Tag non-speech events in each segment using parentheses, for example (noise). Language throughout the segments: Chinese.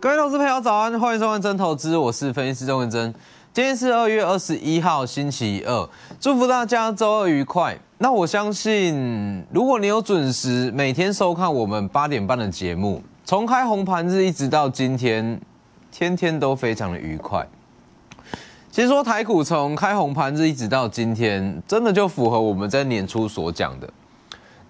各位同事、朋友，早安！欢迎收看《真投资》，我是分析师钟文真。今天是二月二十一号，星期二。祝福大家周二愉快。那我相信，如果你有准时每天收看我们八点半的节目，从开红盘日一直到今天，天天都非常的愉快。先说台股从开红盘日一直到今天，真的就符合我们在年初所讲的。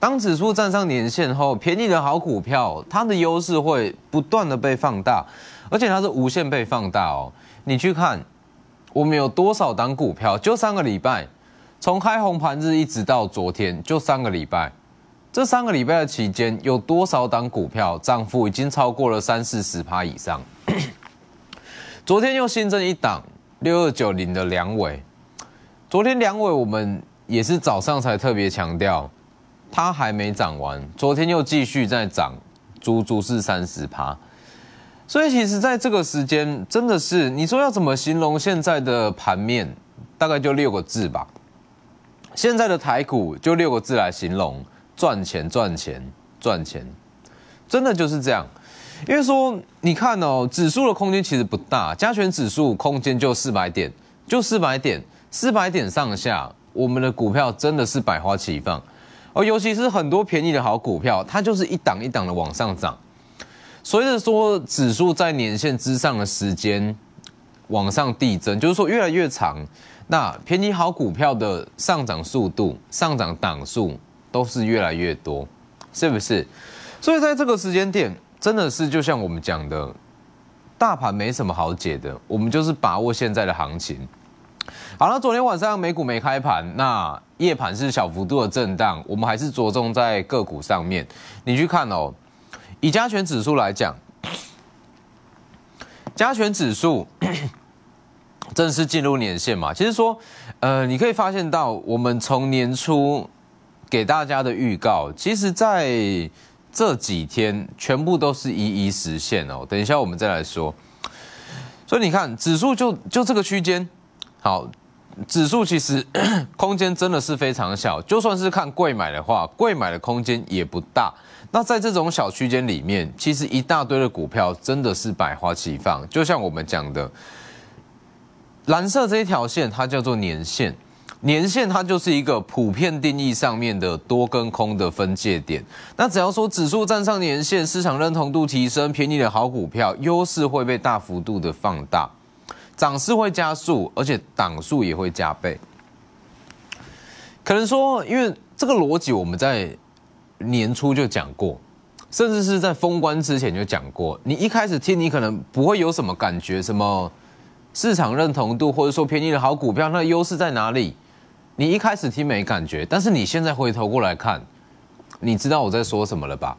当指数站上年线后，便宜的好股票，它的优势会不断的被放大，而且它是无限被放大哦。你去看，我们有多少档股票？就三个礼拜，从开红盘日一直到昨天，就三个礼拜。这三个礼拜的期间，有多少档股票涨幅已经超过了三四十趴以上？(coughs) 昨天又新增一档六二九零的两尾，昨天两尾我们也是早上才特别强调。它还没涨完，昨天又继续在涨，足足是三十趴。所以其实，在这个时间，真的是你说要怎么形容现在的盘面？大概就六个字吧。现在的台股就六个字来形容：赚钱、赚钱、赚钱，真的就是这样。因为说你看哦，指数的空间其实不大，加权指数空间就四百点，就四百点，四百点上下，我们的股票真的是百花齐放。而尤其是很多便宜的好股票，它就是一档一档的往上涨，所以说指数在年线之上的时间往上递增，就是说越来越长。那便宜好股票的上涨速度、上涨档数都是越来越多，是不是？所以在这个时间点，真的是就像我们讲的，大盘没什么好解的，我们就是把握现在的行情。好了，昨天晚上美股没开盘，那。夜盘是小幅度的震荡，我们还是着重在个股上面。你去看哦，以加权指数来讲，(coughs) 加权指数 (coughs) 正式进入年线嘛？其实说，呃，你可以发现到，我们从年初给大家的预告，其实在这几天全部都是一一实现哦。等一下我们再来说，所以你看指数就就这个区间，好。指数其实 (coughs) 空间真的是非常小，就算是看贵买的话，贵买的空间也不大。那在这种小区间里面，其实一大堆的股票真的是百花齐放。就像我们讲的，蓝色这一条线，它叫做年线。年线它就是一个普遍定义上面的多跟空的分界点。那只要说指数站上年线，市场认同度提升，便宜的好股票优势会被大幅度的放大。涨势会加速，而且档数也会加倍。可能说，因为这个逻辑我们在年初就讲过，甚至是在封关之前就讲过。你一开始听，你可能不会有什么感觉，什么市场认同度，或者说便宜的好股票，它的优势在哪里？你一开始听没感觉，但是你现在回头过来看，你知道我在说什么了吧？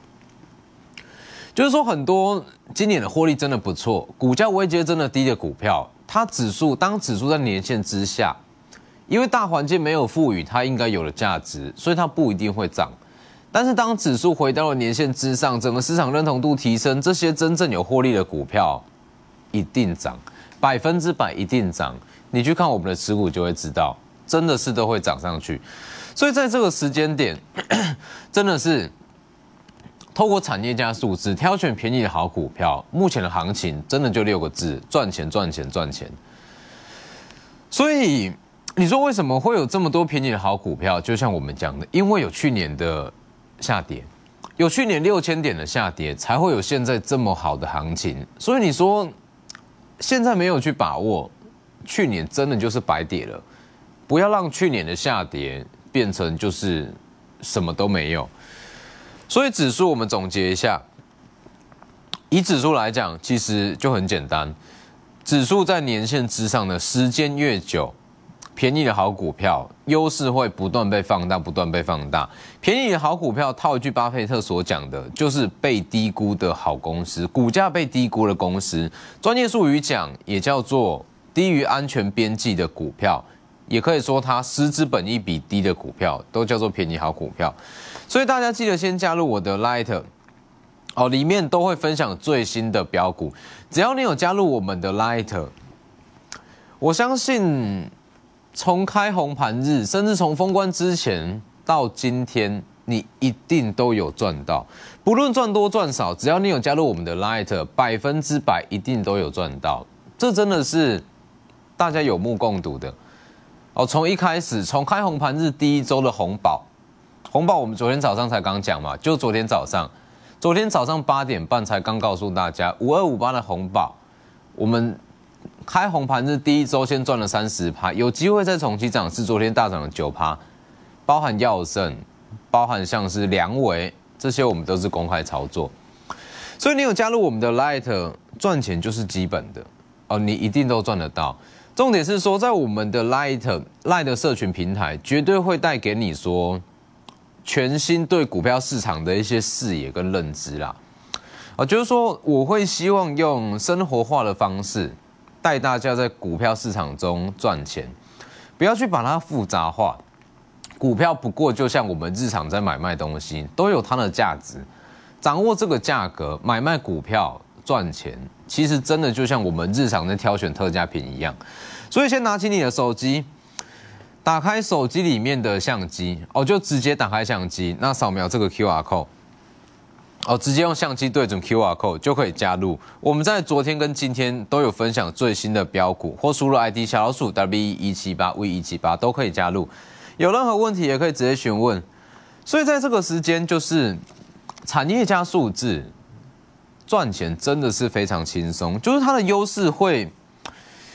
就是说，很多今年的获利真的不错，股价我也觉得真的低的股票。它指数当指数在年线之下，因为大环境没有赋予它应该有的价值，所以它不一定会涨。但是当指数回到了年线之上，整个市场认同度提升，这些真正有获利的股票一定涨，百分之百一定涨。你去看我们的持股就会知道，真的是都会涨上去。所以在这个时间点，(coughs) 真的是。透过产业加数字挑选便宜的好股票，目前的行情真的就六个字：赚钱、赚钱、赚钱。所以你说为什么会有这么多便宜的好股票？就像我们讲的，因为有去年的下跌，有去年六千点的下跌，才会有现在这么好的行情。所以你说现在没有去把握，去年真的就是白跌了。不要让去年的下跌变成就是什么都没有。所以指数，我们总结一下。以指数来讲，其实就很简单。指数在年限之上的时间越久，便宜的好股票优势会不断被放大，不断被放大。便宜的好股票，套一句巴菲特所讲的，就是被低估的好公司，股价被低估的公司。专业术语讲，也叫做低于安全边际的股票。也可以说，它市资本一比低的股票都叫做便宜好股票。所以大家记得先加入我的 Light 哦，里面都会分享最新的标股。只要你有加入我们的 Light，我相信从开红盘日，甚至从封关之前到今天，你一定都有赚到。不论赚多赚少，只要你有加入我们的 Light，百分之百一定都有赚到。这真的是大家有目共睹的。哦，从一开始，从开红盘日第一周的红宝，红宝我们昨天早上才刚讲嘛，就昨天早上，昨天早上八点半才刚告诉大家，五二五八的红宝，我们开红盘日第一周先赚了三十趴，有机会再重击涨是昨天大涨了九趴，包含药圣，包含像是梁维这些，我们都是公开操作，所以你有加入我们的 l i g h t 赚钱就是基本的哦，你一定都赚得到。重点是说，在我们的 Light Light 社群平台，绝对会带给你说全新对股票市场的一些视野跟认知啦。啊，就是说，我会希望用生活化的方式带大家在股票市场中赚钱，不要去把它复杂化。股票不过就像我们日常在买卖东西，都有它的价值，掌握这个价格买卖股票。赚钱其实真的就像我们日常在挑选特价品一样，所以先拿起你的手机，打开手机里面的相机哦，就直接打开相机，那扫描这个 QR 码哦，直接用相机对准 QR 码就可以加入。我们在昨天跟今天都有分享最新的标股，或输入 ID 小老鼠 W 一七八 V 一七八都可以加入。有任何问题也可以直接询问。所以在这个时间就是产业加数字。赚钱真的是非常轻松，就是它的优势会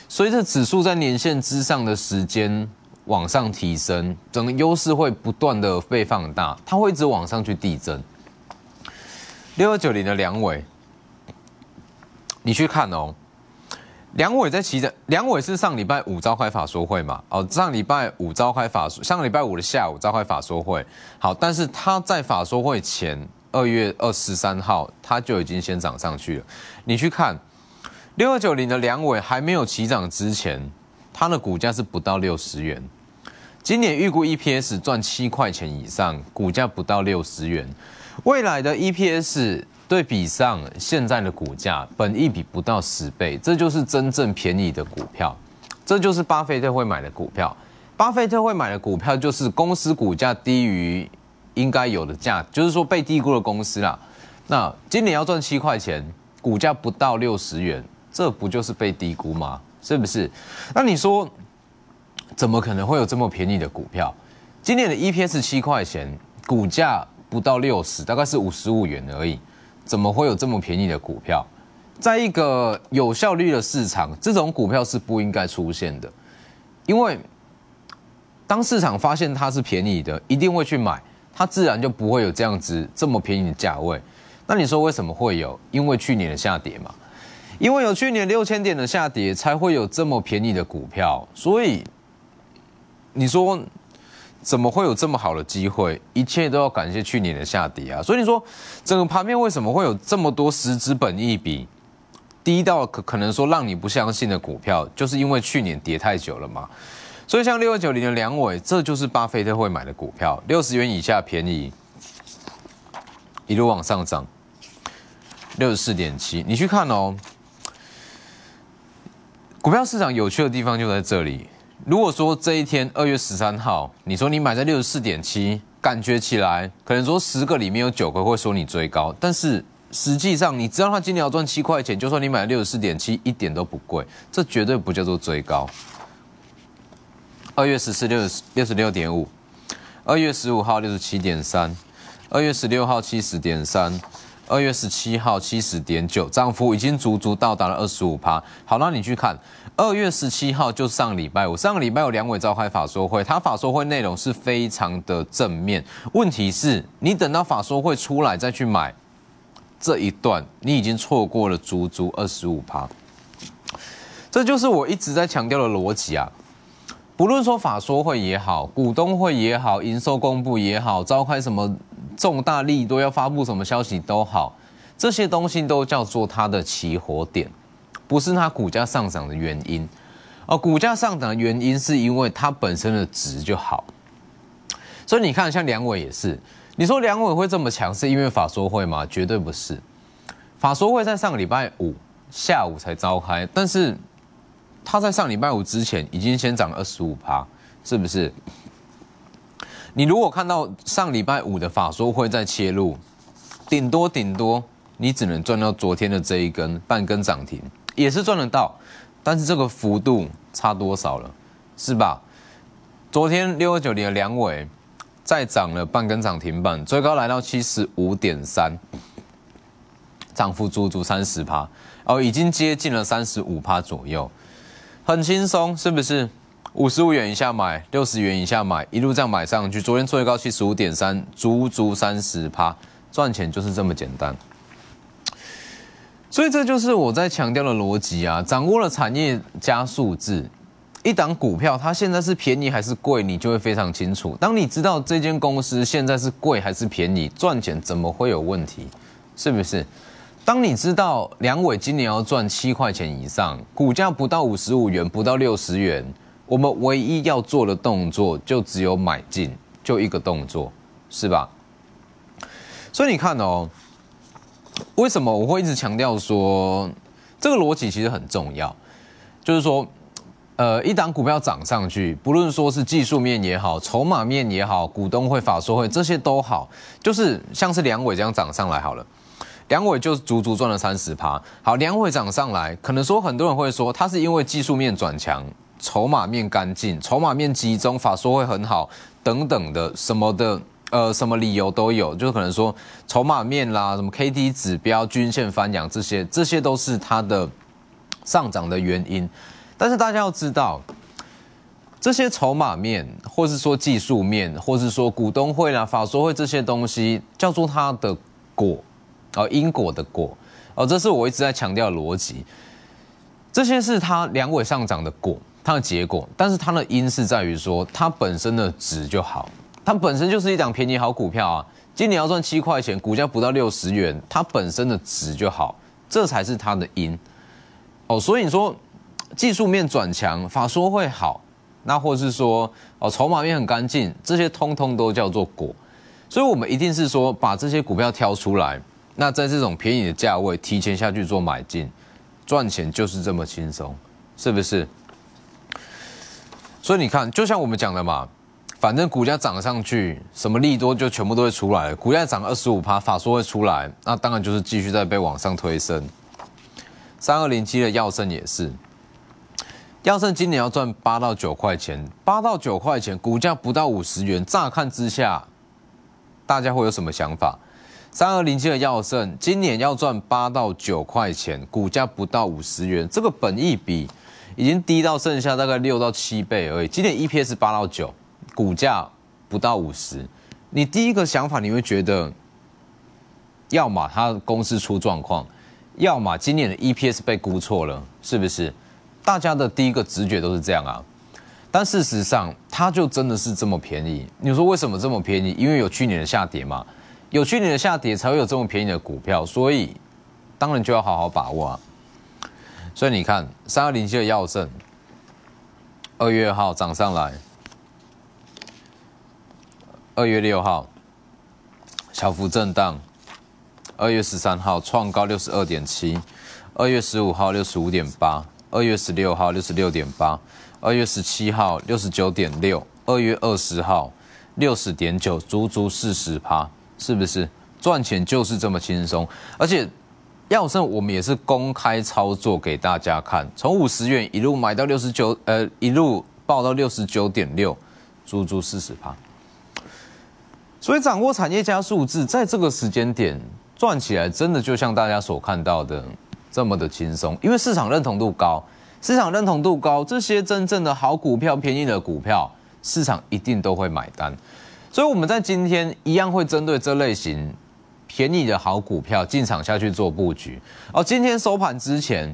随着指数在年线之上的时间往上提升，整个优势会不断的被放大，它会一直往上去递增。六二九零的梁伟，你去看哦，梁伟在骑着，梁伟是上礼拜五召开法说会嘛？哦，上礼拜五召开法上礼拜五的下午召开法说会，好，但是他在法说会前。二月二十三号，它就已经先涨上去了。你去看六二九零的两尾还没有起涨之前，它的股价是不到六十元。今年预估 EPS 赚七块钱以上，股价不到六十元。未来的 EPS 对比上现在的股价，本一比不到十倍，这就是真正便宜的股票，这就是巴菲特会买的股票。巴菲特会买的股票就是公司股价低于。应该有的价，就是说被低估的公司啦。那今年要赚七块钱，股价不到六十元，这不就是被低估吗？是不是？那你说怎么可能会有这么便宜的股票？今年的 EPS 七块钱，股价不到六十，大概是五十五元而已，怎么会有这么便宜的股票？在一个有效率的市场，这种股票是不应该出现的，因为当市场发现它是便宜的，一定会去买。它自然就不会有这样子这么便宜的价位，那你说为什么会有？因为去年的下跌嘛，因为有去年六千点的下跌，才会有这么便宜的股票。所以你说怎么会有这么好的机会？一切都要感谢去年的下跌啊！所以你说整个盘面为什么会有这么多十只本一比低到可可能说让你不相信的股票？就是因为去年跌太久了嘛。所以像六二九零的梁伟，这就是巴菲特会买的股票。六十元以下便宜，一路往上涨。六十四点七，你去看哦。股票市场有趣的地方就在这里。如果说这一天二月十三号，你说你买在六十四点七，感觉起来可能说十个里面有九个会说你追高，但是实际上你知道他今天要赚七块钱，就算你买六十四点七，一点都不贵，这绝对不叫做追高。二月十四十六十六点五，二月十五号六十七点三，二月十六号七十点三，二月十七号七十点九，涨幅已经足足到达了二十五趴。好，那你去看，二月十七号就上礼拜五，上个礼拜有两委召开法说会，他法说会内容是非常的正面。问题是你等到法说会出来再去买，这一段你已经错过了足足二十五趴。这就是我一直在强调的逻辑啊。不论说法说会也好，股东会也好，营收公布也好，召开什么重大利都要发布什么消息都好，这些东西都叫做它的起火点，不是它股价上涨的原因。而股价上涨的原因是因为它本身的值就好。所以你看，像梁伟也是，你说梁伟会这么强是因为法说会吗？绝对不是。法说会在上个礼拜五下午才召开，但是。它在上礼拜五之前已经先涨二十五趴，是不是？你如果看到上礼拜五的法说会在切入，顶多顶多你只能赚到昨天的这一根半根涨停，也是赚得到，但是这个幅度差多少了，是吧？昨天六二九零的两尾再涨了半根涨停板，最高来到七十五点三，涨幅足足三十趴，哦，已经接近了三十五趴左右。很轻松，是不是？五十五元以下买，六十元以下买，一路这样买上去。昨天最高七十五点三，足足三十趴，赚钱就是这么简单。所以这就是我在强调的逻辑啊！掌握了产业加数字，一档股票它现在是便宜还是贵，你就会非常清楚。当你知道这间公司现在是贵还是便宜，赚钱怎么会有问题？是不是？当你知道梁伟今年要赚七块钱以上，股价不到五十五元，不到六十元，我们唯一要做的动作就只有买进，就一个动作，是吧？所以你看哦，为什么我会一直强调说这个逻辑其实很重要？就是说，呃，一档股票涨上去，不论说是技术面也好，筹码面也好，股东会、法说会这些都好，就是像是梁伟这样涨上来好了。梁伟就足足赚了三十趴。好，梁伟涨上来，可能说很多人会说，它是因为技术面转强，筹码面干净，筹码面集中，法说会很好，等等的什么的，呃，什么理由都有，就可能说筹码面啦，什么 K D 指标、均线翻扬这些，这些都是它的上涨的原因。但是大家要知道，这些筹码面，或是说技术面，或是说股东会啦、法说会这些东西，叫做它的果。哦，因果的果，哦，这是我一直在强调逻辑。这些是它两尾上涨的果，它的结果。但是它的因是在于说，它本身的值就好，它本身就是一档便宜好股票啊。今年要赚七块钱，股价不到六十元，它本身的值就好，这才是它的因。哦，所以你说技术面转强，法说会好，那或是说哦，筹码面很干净，这些通通都叫做果。所以我们一定是说把这些股票挑出来。那在这种便宜的价位提前下去做买进，赚钱就是这么轻松，是不是？所以你看，就像我们讲的嘛，反正股价涨上去，什么利多就全部都会出来。股价涨二十五趴，法说会出来，那当然就是继续在被往上推升。三二零七的药盛也是，药盛今年要赚八到九块钱，八到九块钱，股价不到五十元，乍看之下，大家会有什么想法？三二零七的药盛今年要赚八到九块钱，股价不到五十元，这个本益比已经低到剩下大概六到七倍而已。今年 EPS 八到九，股价不到五十，你第一个想法你会觉得，要么他公司出状况，要么今年的 EPS 被估错了，是不是？大家的第一个直觉都是这样啊。但事实上，它就真的是这么便宜。你说为什么这么便宜？因为有去年的下跌嘛。有去年的下跌，才会有这么便宜的股票，所以当然就要好好把握。所以你看，三二零七的药证，二月二号涨上来，二月六号小幅震荡，二月十三号创高六十二点七，二月十五号六十五点八，二月十六号六十六点八，二月十七号六十九点六，二月二十号六十点九，足足四十趴。是不是赚钱就是这么轻松？而且药圣，我们也是公开操作给大家看，从五十元一路买到六十九，呃，一路爆到六十九点六，足足四十趴。所以掌握产业加数字，在这个时间点赚起来，真的就像大家所看到的这么的轻松。因为市场认同度高，市场认同度高，这些真正的好股票、便宜的股票，市场一定都会买单。所以我们在今天一样会针对这类型便宜的好股票进场下去做布局。而今天收盘之前，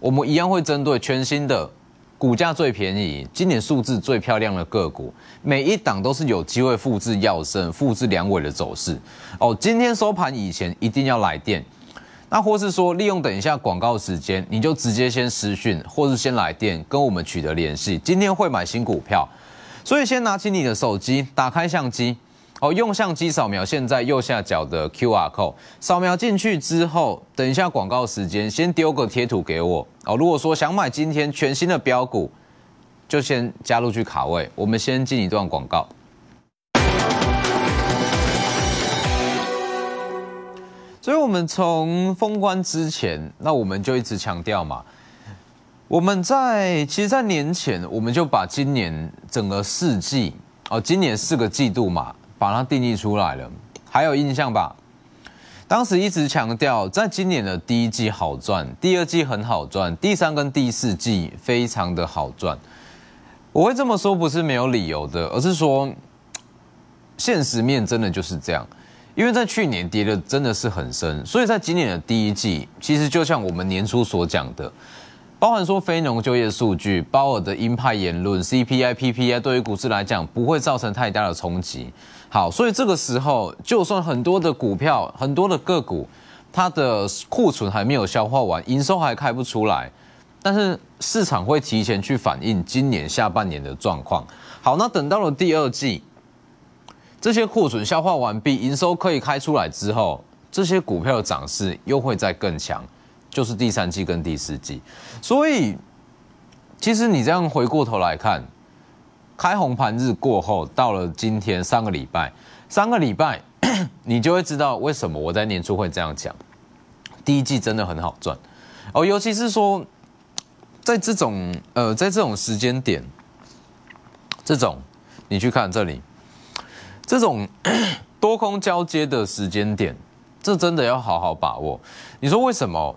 我们一样会针对全新的股价最便宜、今年数字最漂亮的个股，每一档都是有机会复制药升、复制两尾的走势。哦，今天收盘以前一定要来电，那或是说利用等一下广告时间，你就直接先私讯，或是先来电跟我们取得联系。今天会买新股票。所以，先拿起你的手机，打开相机，哦，用相机扫描现在右下角的 QR code。扫描进去之后，等一下广告时间，先丢个贴图给我。哦，如果说想买今天全新的标股，就先加入去卡位。我们先进一段广告。所以，我们从封关之前，那我们就一直强调嘛。我们在其实，在年前，我们就把今年整个四季哦，今年四个季度嘛，把它定义出来了。还有印象吧？当时一直强调，在今年的第一季好赚，第二季很好赚，第三跟第四季非常的好赚。我会这么说不是没有理由的，而是说，现实面真的就是这样。因为在去年跌的真的是很深，所以在今年的第一季，其实就像我们年初所讲的。包含说非农就业数据、鲍尔的鹰派言论、CPI、PPI，对于股市来讲不会造成太大的冲击。好，所以这个时候，就算很多的股票、很多的个股，它的库存还没有消化完，营收还开不出来，但是市场会提前去反映今年下半年的状况。好，那等到了第二季，这些库存消化完毕，营收可以开出来之后，这些股票的涨势又会再更强。就是第三季跟第四季，所以其实你这样回过头来看，开红盘日过后，到了今天上个礼拜，上个礼拜你就会知道为什么我在年初会这样讲，第一季真的很好赚，哦，尤其是说，在这种呃，在这种时间点，这种你去看这里，这种多空交接的时间点，这真的要好好把握。你说为什么？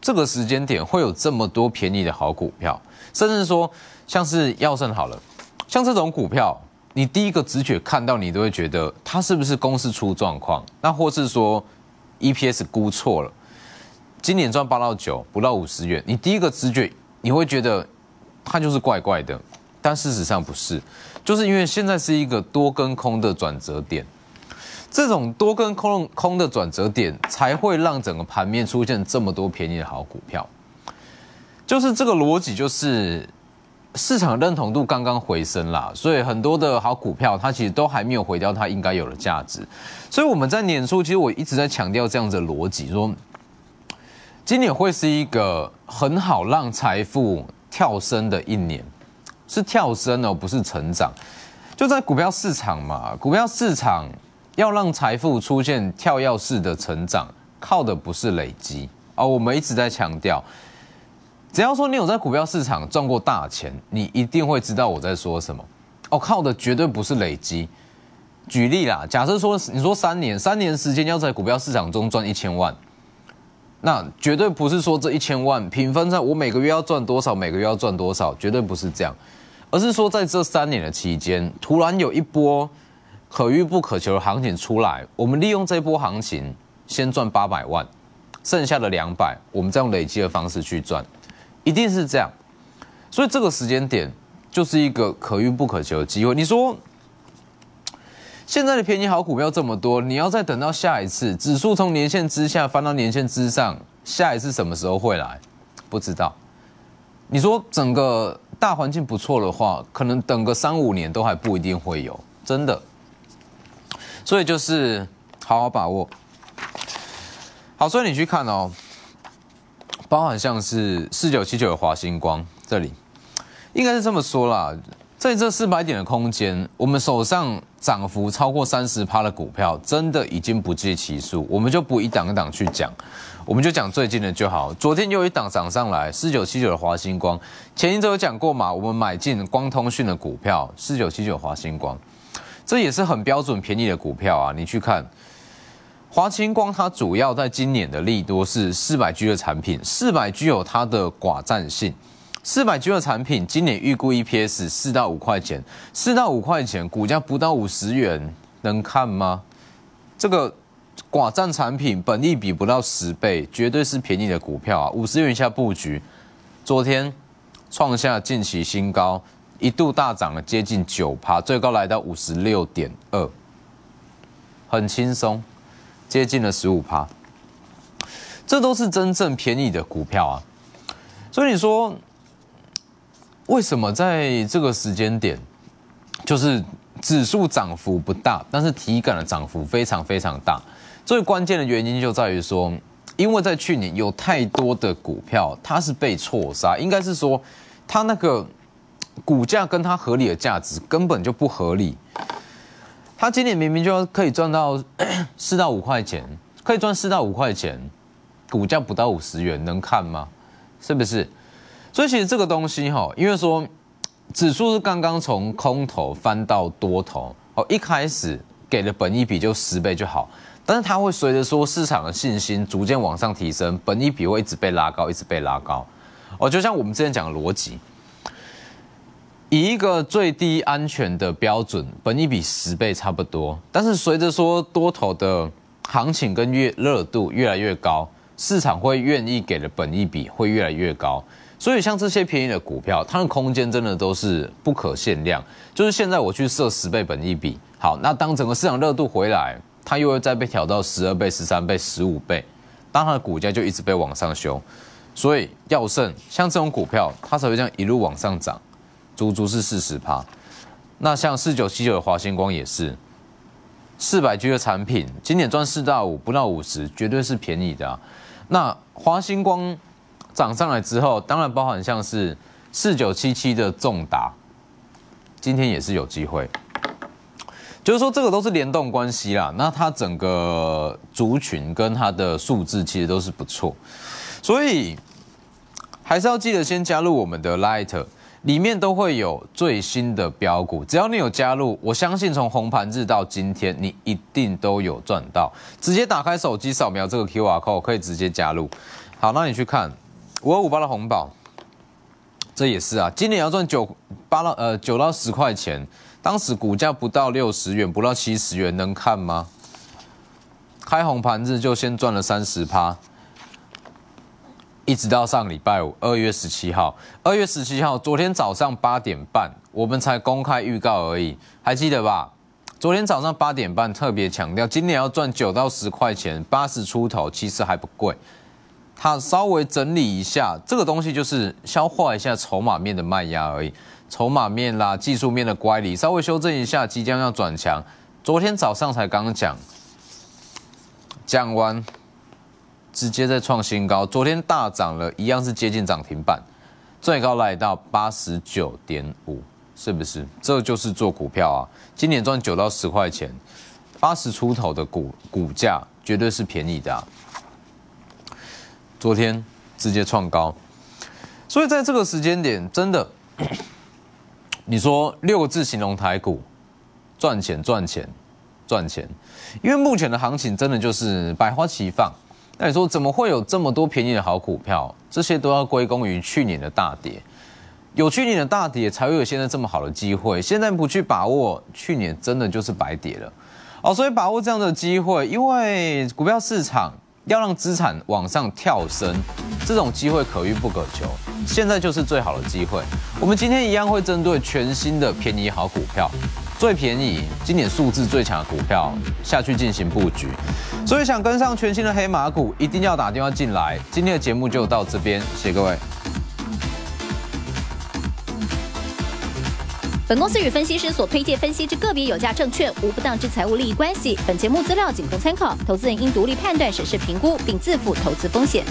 这个时间点会有这么多便宜的好股票，甚至说像是药盛好了，像这种股票，你第一个直觉看到你都会觉得它是不是公司出状况，那或是说 EPS 估错了，今年赚八到九不到五十元，你第一个直觉你会觉得它就是怪怪的，但事实上不是，就是因为现在是一个多跟空的转折点。这种多跟空空的转折点，才会让整个盘面出现这么多便宜的好股票，就是这个逻辑。就是市场认同度刚刚回升啦，所以很多的好股票，它其实都还没有回掉它应该有的价值。所以我们在年初，其实我一直在强调这样的逻辑：说今年会是一个很好让财富跳升的一年，是跳升哦，不是成长。就在股票市场嘛，股票市场。要让财富出现跳跃式的成长，靠的不是累积而我们一直在强调，只要说你有在股票市场赚过大钱，你一定会知道我在说什么。哦，靠的绝对不是累积。举例啦，假设说你说三年，三年时间要在股票市场中赚一千万，那绝对不是说这一千万平分在我每个月要赚多少，每个月要赚多少，绝对不是这样，而是说在这三年的期间，突然有一波。可遇不可求的行情出来，我们利用这波行情先赚八百万，剩下的两百我们再用累积的方式去赚，一定是这样。所以这个时间点就是一个可遇不可求的机会。你说现在的便宜好股票这么多，你要再等到下一次指数从年线之下翻到年线之上，下一次什么时候会来？不知道。你说整个大环境不错的话，可能等个三五年都还不一定会有，真的。所以就是好好把握。好，所以你去看哦，包含像是四九七九的华星光，这里应该是这么说啦。在这四百点的空间，我们手上涨幅超过三十趴的股票，真的已经不计其数。我们就不一档一档去讲，我们就讲最近的就好。昨天又一档涨上来，四九七九的华星光。前一周有讲过嘛，我们买进光通讯的股票，四九七九华星光。这也是很标准便宜的股票啊！你去看华清光，它主要在今年的利多是四百 G 的产品。四百 G 有它的寡占性，四百 G 的产品今年预估 EPS 四到五块钱，四到五块钱股价不到五十元，能看吗？这个寡占产品本利比不到十倍，绝对是便宜的股票啊！五十元以下布局，昨天创下近期新高。一度大涨了接近九趴，最高来到五十六点二，很轻松，接近了十五趴，这都是真正便宜的股票啊！所以你说，为什么在这个时间点，就是指数涨幅不大，但是体感的涨幅非常非常大？最关键的原因就在于说，因为在去年有太多的股票它是被错杀，应该是说它那个。股价跟它合理的价值根本就不合理，它今年明明就可以赚到 (coughs) 四到五块钱，可以赚四到五块钱，股价不到五十元能看吗？是不是？所以其实这个东西哈，因为说指数是刚刚从空头翻到多头哦，一开始给的本一比就十倍就好，但是它会随着说市场的信心逐渐往上提升，本一比会一直被拉高，一直被拉高哦，就像我们之前讲的逻辑。以一个最低安全的标准，本一比十倍差不多。但是随着说多头的行情跟越热度越来越高，市场会愿意给的本意比会越来越高。所以像这些便宜的股票，它的空间真的都是不可限量。就是现在我去设十倍本一比，好，那当整个市场热度回来，它又会再被调到十二倍、十三倍、十五倍，当它的股价就一直被往上修。所以要盛像这种股票，它才会这样一路往上涨。足足是四十趴，那像四九七九的华星光也是四百 G 的产品，今年赚四到五不到五十，绝对是便宜的。那华星光涨上来之后，当然包含像是四九七七的重达，今天也是有机会。就是说，这个都是联动关系啦。那它整个族群跟它的数字其实都是不错，所以还是要记得先加入我们的 Light。里面都会有最新的标股，只要你有加入，我相信从红盘日到今天，你一定都有赚到。直接打开手机扫描这个 Q R code，可以直接加入。好，那你去看五二五八的红宝，这也是啊，今年要赚九八到呃九到十块钱，当时股价不到六十元，不到七十元，能看吗？开红盘日就先赚了三十趴。一直到上礼拜五，二月十七号，二月十七号，昨天早上八点半，我们才公开预告而已，还记得吧？昨天早上八点半特别强调，今年要赚九到十块钱，八十出头其实还不贵。他稍微整理一下，这个东西就是消化一下筹码面的卖压而已，筹码面啦、技术面的乖离，稍微修正一下，即将要转强。昨天早上才刚讲，讲完。直接在创新高，昨天大涨了，一样是接近涨停板，最高来到八十九点五，是不是？这就是做股票啊，今年赚九到十块钱，八十出头的股股价绝对是便宜的啊。昨天直接创高，所以在这个时间点，真的，你说六个字形容台股，赚钱赚钱赚钱，因为目前的行情真的就是百花齐放。那你说怎么会有这么多便宜的好股票？这些都要归功于去年的大跌，有去年的大跌才会有现在这么好的机会。现在不去把握，去年真的就是白跌了。哦，所以把握这样的机会，因为股票市场要让资产往上跳升，这种机会可遇不可求，现在就是最好的机会。我们今天一样会针对全新的便宜好股票，最便宜、今年数字最强的股票下去进行布局。所以想跟上全新的黑马股，一定要打电话进来。今天的节目就到这边，谢谢各位。本公司与分析师所推介分析之个别有价证券无不当之财务利益关系，本节目资料仅供参考，投资人应独立判断、审视、评估，并自负投资风险。